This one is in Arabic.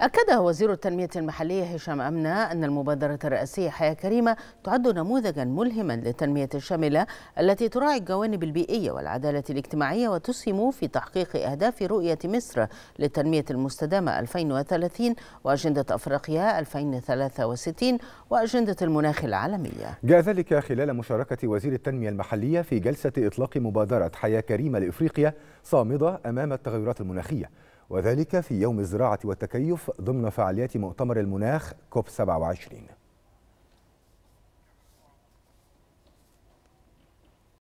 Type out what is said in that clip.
أكد وزير التنمية المحلية هشام أمنة أن المبادرة الرئاسية حياة كريمة تعد نموذجا ملهما للتنمية الشاملة التي تراعي الجوانب البيئية والعدالة الاجتماعية وتسهم في تحقيق أهداف رؤية مصر للتنمية المستدامة 2030 وأجندة أفريقيا 2063 وأجندة المناخ العالمية جاء ذلك خلال مشاركة وزير التنمية المحلية في جلسة إطلاق مبادرة حياة كريمة لإفريقيا صامدة أمام التغيرات المناخية وذلك في يوم الزراعة والتكيف ضمن فعاليات مؤتمر المناخ كوب 27